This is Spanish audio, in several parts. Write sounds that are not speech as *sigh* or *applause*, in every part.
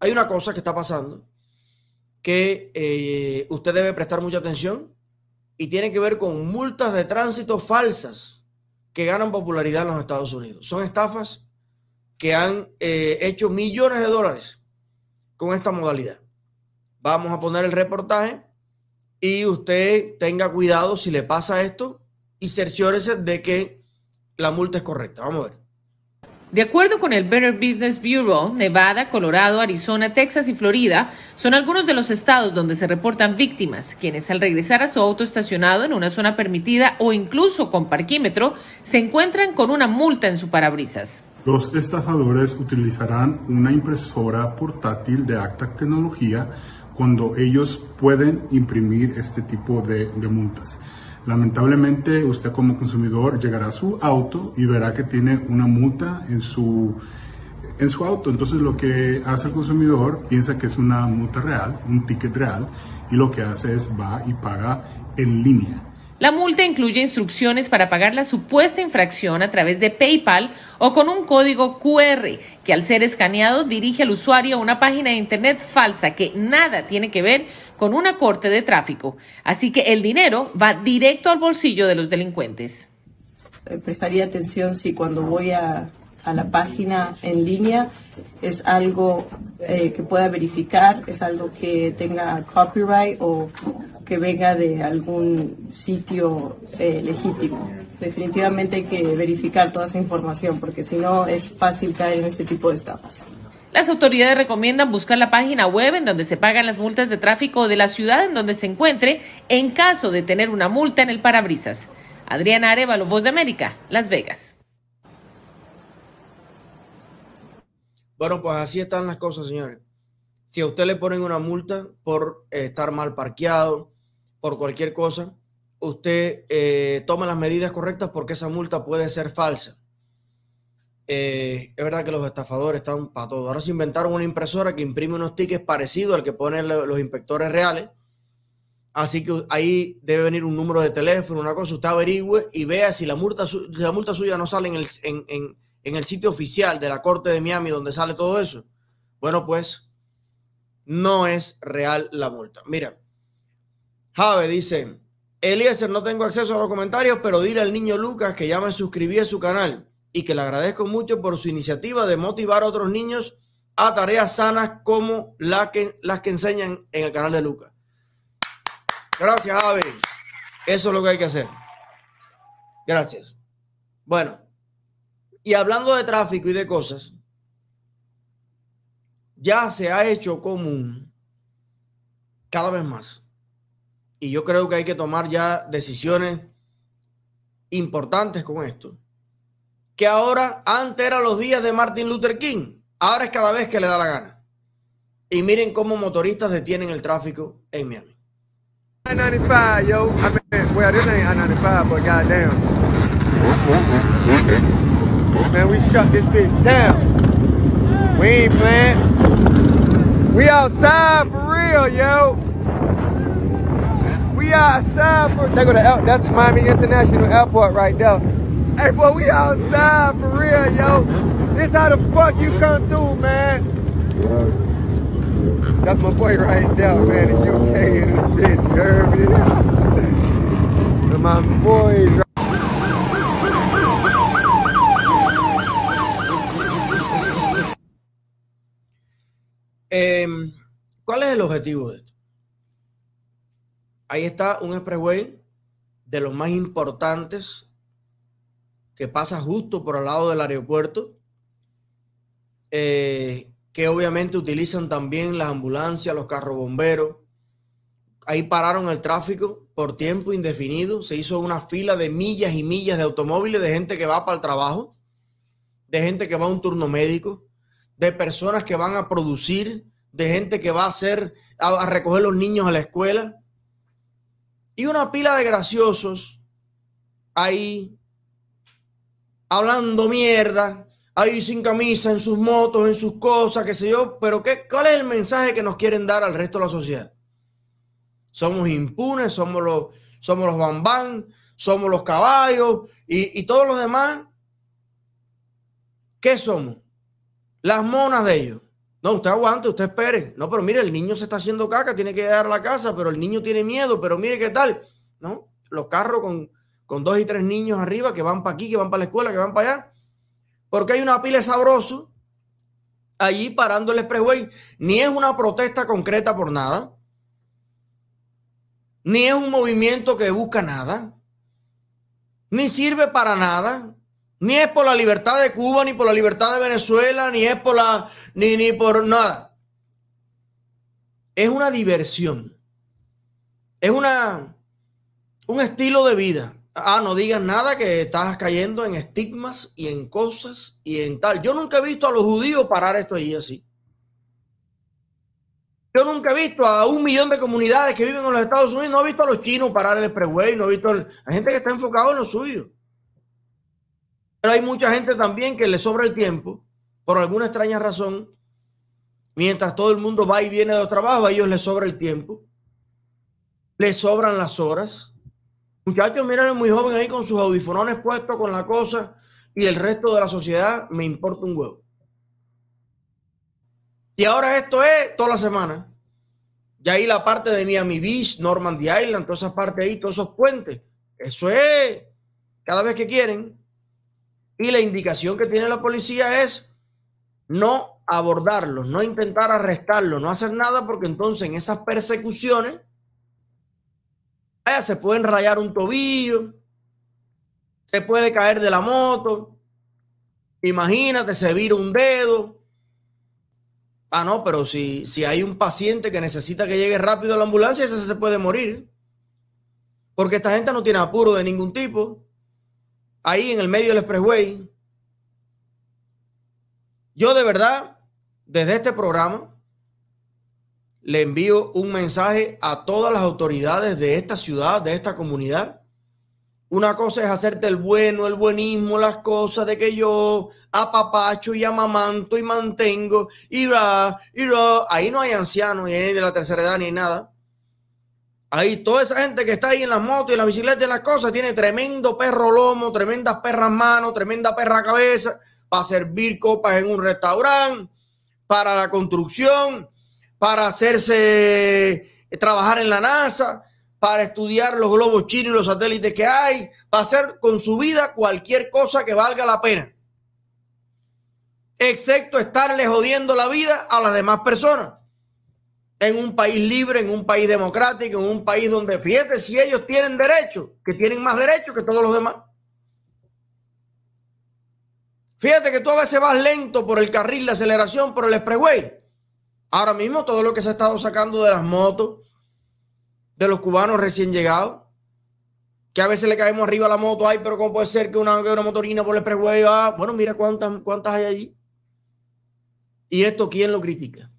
Hay una cosa que está pasando que eh, usted debe prestar mucha atención y tiene que ver con multas de tránsito falsas que ganan popularidad en los Estados Unidos. Son estafas que han eh, hecho millones de dólares con esta modalidad. Vamos a poner el reportaje y usted tenga cuidado si le pasa esto y cerciórese de que la multa es correcta. Vamos a ver. De acuerdo con el Better Business Bureau, Nevada, Colorado, Arizona, Texas y Florida son algunos de los estados donde se reportan víctimas, quienes al regresar a su auto estacionado en una zona permitida o incluso con parquímetro, se encuentran con una multa en su parabrisas. Los estafadores utilizarán una impresora portátil de Acta tecnología cuando ellos pueden imprimir este tipo de multas. Lamentablemente usted como consumidor llegará a su auto y verá que tiene una multa en su, en su auto. Entonces lo que hace el consumidor piensa que es una multa real, un ticket real, y lo que hace es va y paga en línea. La multa incluye instrucciones para pagar la supuesta infracción a través de PayPal o con un código QR que al ser escaneado dirige al usuario a una página de Internet falsa que nada tiene que ver con una corte de tráfico. Así que el dinero va directo al bolsillo de los delincuentes. Eh, prestaría atención si cuando voy a a la página en línea es algo eh, que pueda verificar, es algo que tenga copyright o que venga de algún sitio eh, legítimo. Definitivamente hay que verificar toda esa información porque si no es fácil caer en este tipo de estafas. Las autoridades recomiendan buscar la página web en donde se pagan las multas de tráfico de la ciudad en donde se encuentre en caso de tener una multa en el parabrisas. Adriana Arevalo, Voz de América, Las Vegas. Bueno, pues así están las cosas, señores. Si a usted le ponen una multa por eh, estar mal parqueado, por cualquier cosa, usted eh, toma las medidas correctas porque esa multa puede ser falsa. Eh, es verdad que los estafadores están para todo. Ahora se inventaron una impresora que imprime unos tickets parecidos al que ponen los inspectores reales. Así que ahí debe venir un número de teléfono, una cosa. Usted averigüe y vea si la multa, suya no sale en, el, en, en el sitio oficial de la Corte de Miami donde sale todo eso, bueno, pues no es real la multa. Mira, Jave dice, Eliezer, no tengo acceso a los comentarios, pero dile al niño Lucas que ya me suscribí a su canal y que le agradezco mucho por su iniciativa de motivar a otros niños a tareas sanas como las que enseñan en el canal de Lucas. Gracias, Javi. Eso es lo que hay que hacer. Gracias. Bueno, y hablando de tráfico y de cosas, ya se ha hecho común cada vez más. Y yo creo que hay que tomar ya decisiones importantes con esto. Que ahora, antes eran los días de Martin Luther King, ahora es cada vez que le da la gana. Y miren cómo motoristas detienen el tráfico en Miami. shut this bitch down. We ain't playing. We outside for real, yo. We outside for they go to El, that's the Miami International Airport right there. Hey boy, we outside for real, yo. This how the fuck you come through, man. That's my boy right there, man. The UK and this bitch, Germany. *laughs* my boys right ¿Cuál es el objetivo de esto? Ahí está un expressway de los más importantes que pasa justo por el lado del aeropuerto, eh, que obviamente utilizan también las ambulancias, los carros bomberos. Ahí pararon el tráfico por tiempo indefinido, se hizo una fila de millas y millas de automóviles, de gente que va para el trabajo, de gente que va a un turno médico, de personas que van a producir, de gente que va a hacer a, recoger los niños a la escuela y una pila de graciosos ahí hablando mierda, ahí sin camisa, en sus motos, en sus cosas, qué sé yo, pero qué, ¿cuál es el mensaje que nos quieren dar al resto de la sociedad? Somos impunes, somos los, somos los bambán, somos los caballos y, y todos los demás. ¿Qué somos? Las monas de ellos. No, usted aguante, usted espere. No, pero mire, el niño se está haciendo caca, tiene que llegar a la casa, pero el niño tiene miedo, pero mire qué tal. ¿No? Los carros con, dos y tres niños arriba que van para aquí, que van para la escuela, que van para allá. Porque hay una pila sabroso allí parando el expressway. Ni es una protesta concreta por nada. Ni es un movimiento que busca nada. Ni sirve para nada. Ni es por la libertad de Cuba, ni por la libertad de Venezuela, ni es por la ni, ni por nada. Es una diversión. Es una, un estilo de vida. Ah, no digas nada que estás cayendo en estigmas y en cosas y en tal. Yo nunca he visto a los judíos parar esto y así. Yo nunca he visto a un millón de comunidades que viven en los Estados Unidos, no he visto a los chinos parar el pregüey, no he visto a la gente que está enfocado en lo suyo. Pero hay mucha gente también que le sobra el tiempo por alguna extraña razón, mientras todo el mundo va y viene de trabajo, a ellos les sobra el tiempo, les sobran las horas. Muchachos, miren muy joven ahí con sus audífonos puestos, con la cosa, y el resto de la sociedad me importa un huevo. Y ahora esto es toda la semana. Y ahí la parte de Miami Beach, Normandy Island, todas esas partes ahí, todos esos puentes. Eso es cada vez que quieren. Y la indicación que tiene la policía es no abordarlos, no intentar arrestarlos, no hacer nada, porque entonces en esas persecuciones se pueden rayar un tobillo, se puede caer de la moto, imagínate, se vira un dedo. Ah, no, pero si, si hay un paciente que necesita que llegue rápido a la ambulancia, ese se puede morir. Porque esta gente no tiene apuro de ningún tipo. Ahí en el medio del expressway, yo de verdad, desde este programa, le envío un mensaje a todas las autoridades de esta ciudad, de esta comunidad. Una cosa es hacerte el bueno, el buenismo, las cosas de que yo apapacho y amamanto y mantengo y va, y Ahí no hay ancianos, ni de la tercera edad, ni nada. Ahí toda esa gente que está ahí en las motos y la bicicleta y las cosas tiene tremendo perro lomo, tremendas perras manos, tremenda perra cabeza para servir copas en un restaurante, para la construcción, para hacerse eh, trabajar en la NASA, para estudiar los globos chinos y los satélites que hay, para hacer con su vida cualquier cosa que valga la pena. Excepto estarle jodiendo la vida a las demás personas. En un país libre, en un país democrático, en un país donde fíjate si ellos tienen derecho, que tienen más derechos que todos los demás. Fíjate que tú a veces vas lento por el carril de aceleración, por el expressway. Ahora mismo todo lo que se ha estado sacando de las motos, de los cubanos recién llegados, que a veces le caemos arriba a la moto, ay, pero ¿cómo puede ser que una, motorina por el expressway va? bueno, mira cuántas, cuántas hay allí. ¿Y esto quién lo critica?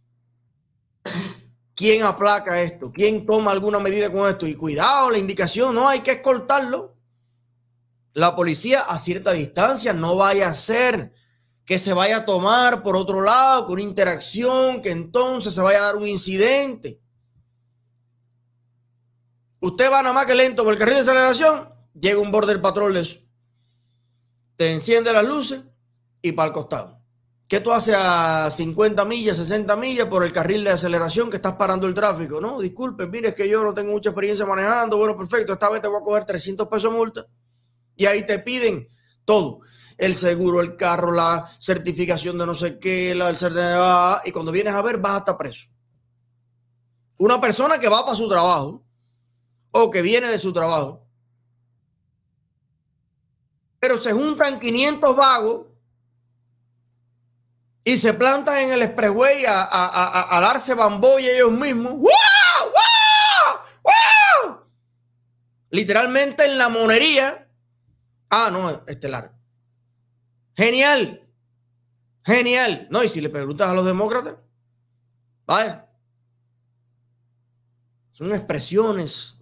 ¿Quién aplaca esto? ¿Quién toma alguna medida con esto? Y cuidado, la indicación, no, hay que escoltarlo la policía a cierta distancia. No vaya a ser que se vaya a tomar por otro lado, con interacción, que entonces se vaya a dar un incidente. Usted va nada más que lento por el carril de aceleración, llega un border patrol de eso. Te enciende las luces y para el costado. ¿Qué tú haces a 50 millas, 60 millas por el carril de aceleración que estás parando el tráfico? No, disculpe mire, que yo no tengo mucha experiencia manejando. Bueno, perfecto, esta vez te voy a coger 300 pesos multa. Y ahí te piden todo. El seguro, el carro, la certificación de no sé qué, la, el y cuando vienes a ver vas hasta preso. Una persona que va para su trabajo o que viene de su trabajo. Pero se juntan 500 vagos y se plantan en el expressway a, a, a, a darse bamboya ellos mismos. Literalmente en la monería Ah, no, estelar. Genial. Genial. No, y si le preguntas a los demócratas, vaya. Son expresiones.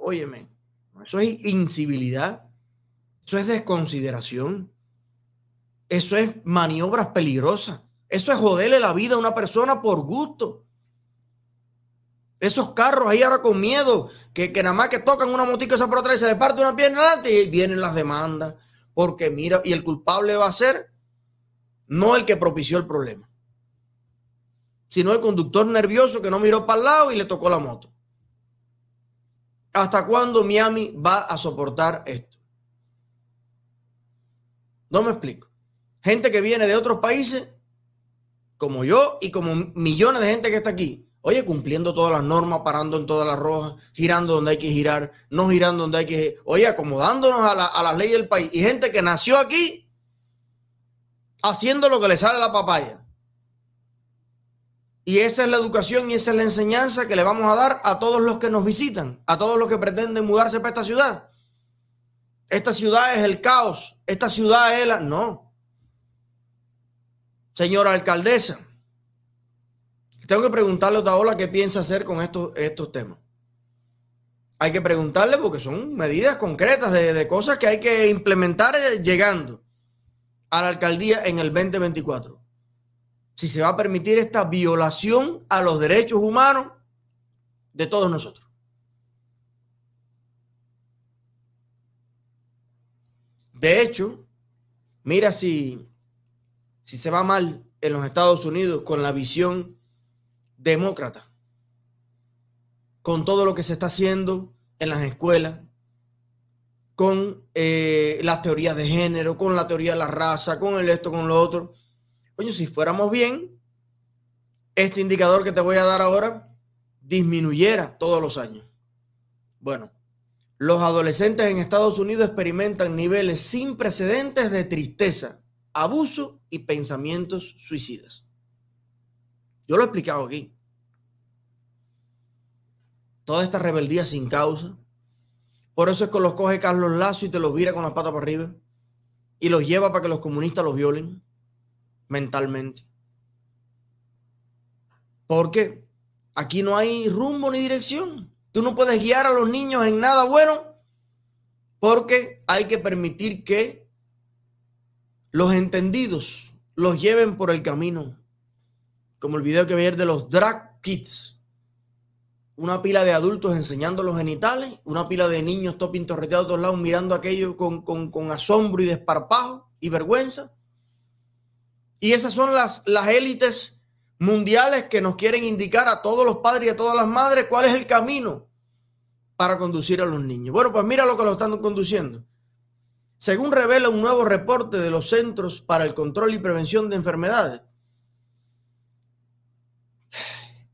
Óyeme, eso es incivilidad. Eso es desconsideración. Eso es maniobras peligrosas. Eso es joderle la vida a una persona por gusto. Esos carros ahí ahora con miedo, que, que nada más que tocan una motica esa por otra y se le parte una pierna adelante y vienen las demandas. Porque mira, y el culpable va a ser no el que propició el problema, sino el conductor nervioso que no miró para el lado y le tocó la moto. ¿Hasta cuándo Miami va a soportar esto? No me explico. Gente que viene de otros países, como yo y como millones de gente que está aquí, Oye, cumpliendo todas las normas, parando en todas las rojas, girando donde hay que girar, no girando donde hay que... Oye, acomodándonos a, la, ley del país. Y gente que nació aquí haciendo lo que le sale a la papaya. Y esa es la educación y esa es la enseñanza que le vamos a dar a todos los que nos visitan, a todos los que pretenden mudarse para esta ciudad. Esta ciudad es el caos, esta ciudad es la... No. Señora alcaldesa, tengo que preguntarle a Otaola qué piensa hacer con estos, estos temas. Hay que preguntarle porque son medidas concretas de, cosas que hay que implementar eh, llegando a la alcaldía en el 2024. Si se va a permitir esta violación a los derechos humanos de todos nosotros. De hecho, mira si, si se va mal en los Estados Unidos con la visión demócrata con todo lo que se está haciendo en las escuelas, con eh, las teorías de género, con la teoría de la raza, con el esto, con lo otro. Coño, si fuéramos bien, este indicador que te voy a dar ahora disminuyera todos los años. Bueno, los adolescentes en Estados Unidos experimentan niveles sin precedentes de tristeza, abuso y pensamientos suicidas. Yo lo he explicado aquí. Toda esta rebeldía sin causa. Por eso es que los coge Carlos Lazo y te los vira con las patas para arriba. Y los lleva para que los comunistas los violen mentalmente. Porque aquí no hay rumbo ni dirección. Tú no puedes guiar a los niños en nada bueno porque hay que permitir que los entendidos los lleven por el camino como el video que vi de los drag kids. Una pila de adultos enseñando los genitales, una pila de niños topping torreteados a todos lados, mirando aquello con, con, asombro y desparpajo y vergüenza. Y esas son las, las élites mundiales que nos quieren indicar a todos los padres y a todas las madres cuál es el camino para conducir a los niños. Bueno, pues mira lo que lo están conduciendo. Según revela un nuevo reporte de los Centros para el Control y Prevención de Enfermedades,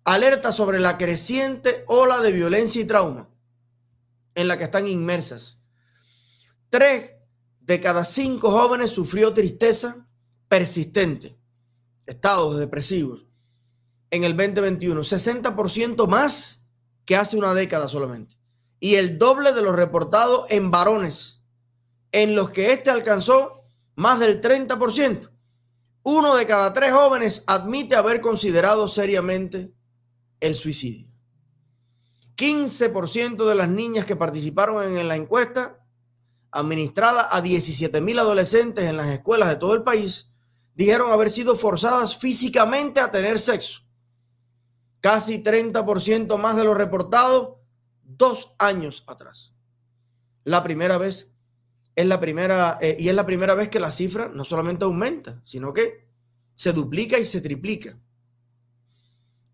alerta sobre la creciente ola de violencia y trauma en la que están inmersas. Tres de cada cinco jóvenes sufrió tristeza persistente, estados depresivos, en el 2021, 60% más que hace una década solamente, y el doble de los reportados en varones, en los que este alcanzó más del 30%. Uno de cada tres jóvenes admite haber considerado seriamente el suicidio. 15% de las niñas que participaron en la encuesta, administrada a 17 mil adolescentes en las escuelas de todo el país, dijeron haber sido forzadas físicamente a tener sexo. Casi 30% más de lo reportado dos años atrás. La primera vez es la primera eh, y es la primera vez que la cifra no solamente aumenta, sino que se duplica y se triplica.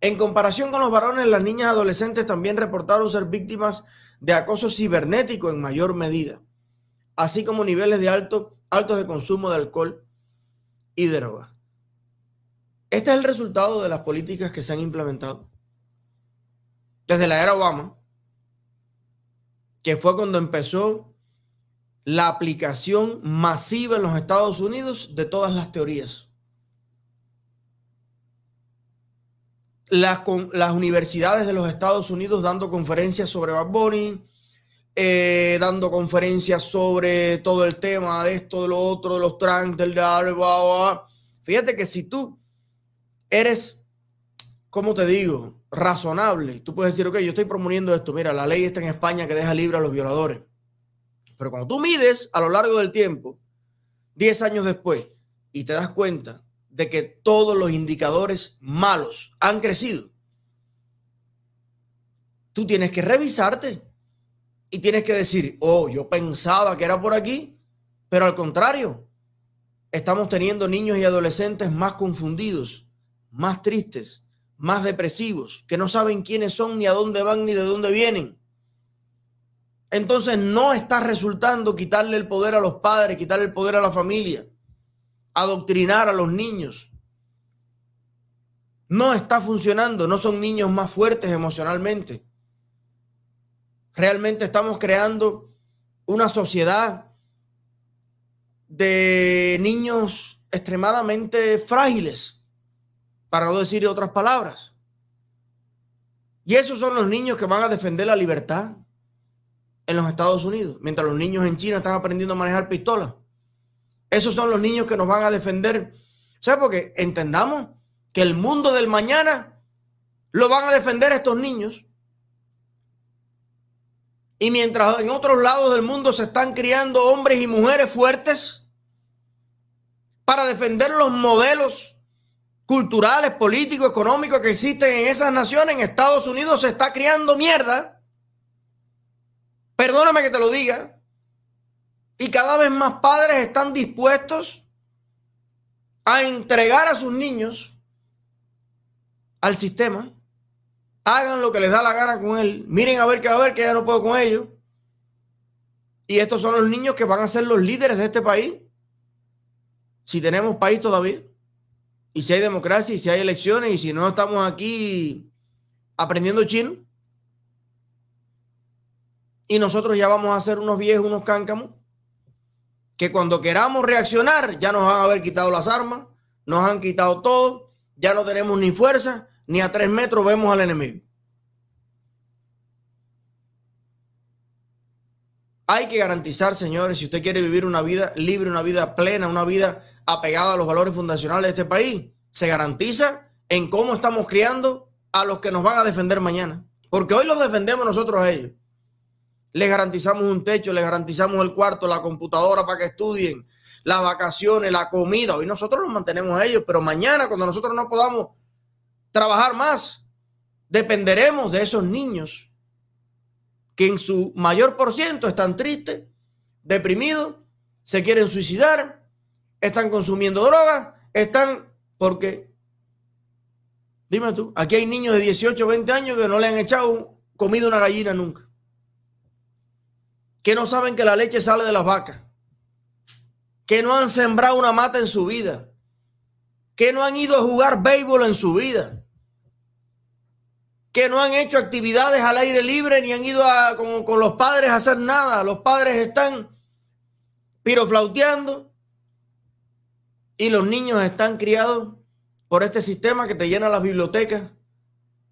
En comparación con los varones, las niñas adolescentes también reportaron ser víctimas de acoso cibernético en mayor medida, así como niveles de alto, altos de consumo de alcohol y drogas. Este es el resultado de las políticas que se han implementado desde la era Obama, que fue cuando empezó la aplicación masiva en los Estados Unidos de todas las teorías las, las universidades de los Estados Unidos dando conferencias sobre Bad eh, dando conferencias sobre todo el tema de esto, de lo otro, de los trans, del de Fíjate que si tú eres, ¿cómo te digo? Razonable. Tú puedes decir, ok, yo estoy promoviendo esto. Mira, la ley está en España que deja libre a los violadores. Pero cuando tú mides a lo largo del tiempo, 10 años después, y te das cuenta de que todos los indicadores malos han crecido. Tú tienes que revisarte y tienes que decir, oh, yo pensaba que era por aquí, pero al contrario, estamos teniendo niños y adolescentes más confundidos, más tristes, más depresivos, que no saben quiénes son, ni a dónde van, ni de dónde vienen. Entonces no está resultando quitarle el poder a los padres, quitarle el poder a la familia adoctrinar a los niños. No está funcionando, no son niños más fuertes emocionalmente. Realmente estamos creando una sociedad de niños extremadamente frágiles, para no decir otras palabras. Y esos son los niños que van a defender la libertad en los Estados Unidos, mientras los niños en China están aprendiendo a manejar pistolas. Esos son los niños que nos van a defender. ¿Sabes? Porque entendamos que el mundo del mañana lo van a defender estos niños. Y mientras en otros lados del mundo se están criando hombres y mujeres fuertes para defender los modelos culturales, políticos, económicos que existen en esas naciones, en Estados Unidos se está criando mierda. Perdóname que te lo diga, y cada vez más padres están dispuestos a entregar a sus niños al sistema. Hagan lo que les da la gana con él. Miren a ver va a ver que ya no puedo con ellos. Y estos son los niños que van a ser los líderes de este país. Si tenemos país todavía. Y si hay democracia y si hay elecciones y si no estamos aquí aprendiendo chino. Y nosotros ya vamos a ser unos viejos, unos cáncamos que cuando queramos reaccionar ya nos a haber quitado las armas, nos han quitado todo, ya no tenemos ni fuerza, ni a tres metros vemos al enemigo. Hay que garantizar, señores, si usted quiere vivir una vida libre, una vida plena, una vida apegada a los valores fundacionales de este país, se garantiza en cómo estamos criando a los que nos van a defender mañana. Porque hoy los defendemos nosotros a ellos. Les garantizamos un techo, les garantizamos el cuarto, la computadora para que estudien, las vacaciones, la comida. Hoy nosotros los mantenemos a ellos, pero mañana cuando nosotros no podamos trabajar más, dependeremos de esos niños que en su mayor por ciento están tristes, deprimidos, se quieren suicidar, están consumiendo drogas, están porque dime tú, aquí hay niños de 18, 20 años que no le han echado comida a una gallina nunca que no saben que la leche sale de las vacas, que no han sembrado una mata en su vida, que no han ido a jugar béisbol en su vida, que no han hecho actividades al aire libre ni han ido con, con los padres a hacer nada. Los padres están piroflauteando y los niños están criados por este sistema que te llena las bibliotecas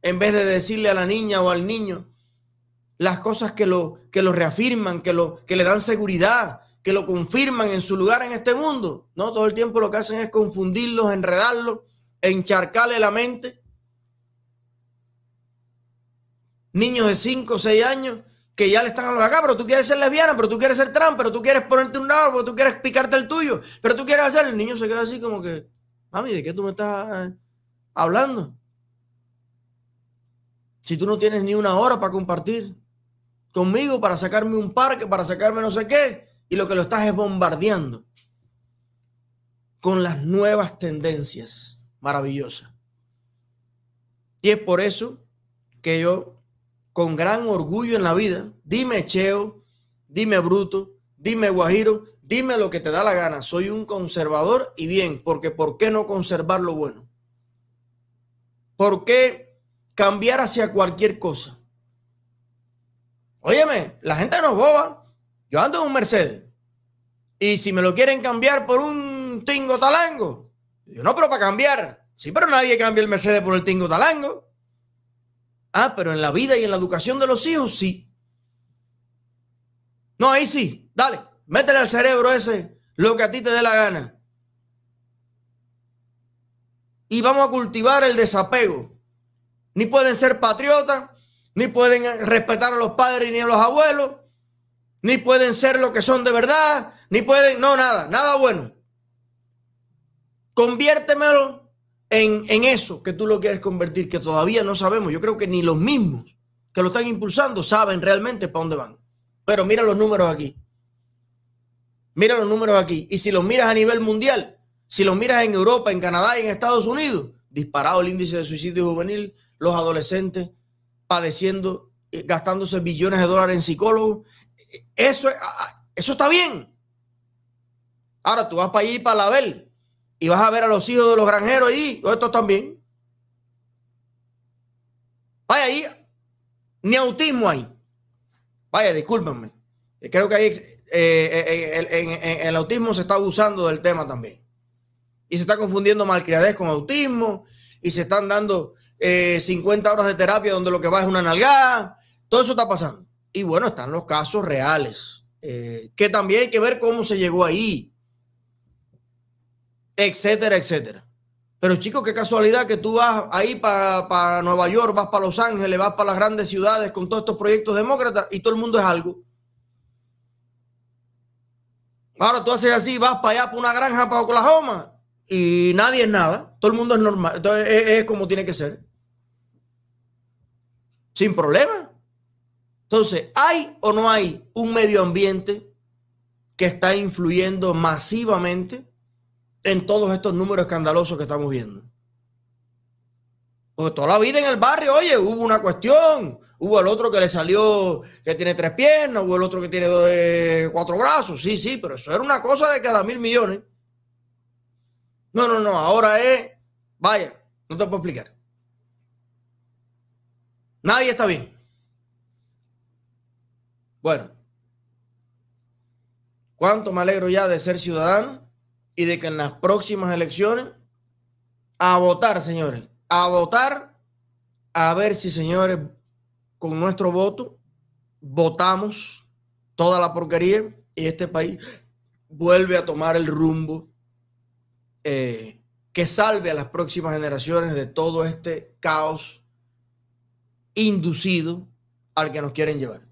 en vez de decirle a la niña o al niño, las cosas que lo, que lo reafirman, que, lo, que le dan seguridad, que lo confirman en su lugar en este mundo. No, todo el tiempo lo que hacen es confundirlos, enredarlos, encharcarle la mente. Niños de 5 o 6 años que ya le están a los acá, pero tú quieres ser lesbiana, pero tú quieres ser trans, pero tú quieres ponerte un lado, pero tú quieres picarte el tuyo, pero tú quieres hacer. El niño se queda así como que, mami, ¿de qué tú me estás eh, hablando? Si tú no tienes ni una hora para compartir, conmigo para sacarme un parque, para sacarme no sé qué, y lo que lo estás es bombardeando con las nuevas tendencias maravillosas. Y es por eso que yo, con gran orgullo en la vida, dime Cheo, dime Bruto, dime Guajiro, dime lo que te da la gana. Soy un conservador y bien, porque ¿por qué no conservar lo bueno? ¿Por qué cambiar hacia cualquier cosa? Óyeme, la gente nos boba. Yo ando en un Mercedes. Y si me lo quieren cambiar por un Tingo Talango, yo no, pero para cambiar. Sí, pero nadie cambia el Mercedes por el Tingo Talango. Ah, pero en la vida y en la educación de los hijos, sí. No, ahí sí. Dale, métele al cerebro ese lo que a ti te dé la gana. Y vamos a cultivar el desapego. Ni pueden ser patriotas, ni pueden respetar a los padres ni a los abuelos, ni pueden ser lo que son de verdad, ni pueden, no, nada, nada bueno. Conviértemelo en, eso que tú lo quieres convertir, que todavía no sabemos. Yo creo que ni los mismos que lo están impulsando saben realmente para dónde van. Pero mira los números aquí. Mira los números aquí. Y si los miras a nivel mundial, si los miras en Europa, en Canadá y en Estados Unidos, disparado el índice de suicidio juvenil, los adolescentes, padeciendo, eh, gastándose billones de dólares en psicólogos. Eso, ah, ah, eso está bien. Ahora tú vas para allí, para la ver, y vas a ver a los hijos de los granjeros ahí, esto también. Vaya ahí, ni autismo ahí Vaya, discúlpenme. Creo que ahí eh, eh, en, el autismo se está abusando del tema también. Y se está confundiendo malcriadez con autismo y se están dando 50 eh, horas de terapia donde lo que va es una nalgada. Todo eso está pasando. Y bueno, están los casos reales, eh, que también hay que ver cómo se llegó ahí, etcétera, etcétera. Pero chicos, qué casualidad que tú vas ahí para, para Nueva York, vas para Los Ángeles, vas para las grandes ciudades con todos estos proyectos demócratas y todo el mundo es algo. Ahora tú haces así, vas para allá, para una granja, para Oklahoma, y nadie es nada. Todo el mundo es normal. Entonces es como tiene que ser sin problema. Entonces, ¿hay o no hay un medio ambiente que está influyendo masivamente en todos estos números escandalosos que estamos viendo? Porque toda la vida en el barrio, oye, hubo una cuestión, hubo el otro que le salió que tiene tres piernas, hubo el otro que tiene eh, cuatro brazos, sí, sí, pero eso era una cosa de cada mil millones. No, no, no, ahora es, vaya, no te puedo explicar. Nadie está bien. Bueno, cuánto me alegro ya de ser ciudadano y de que en las próximas elecciones a votar, señores, a votar, a ver si, señores, con nuestro voto votamos toda la porquería y este país vuelve a tomar el rumbo eh, que salve a las próximas generaciones de todo este caos inducido al que nos quieren llevar.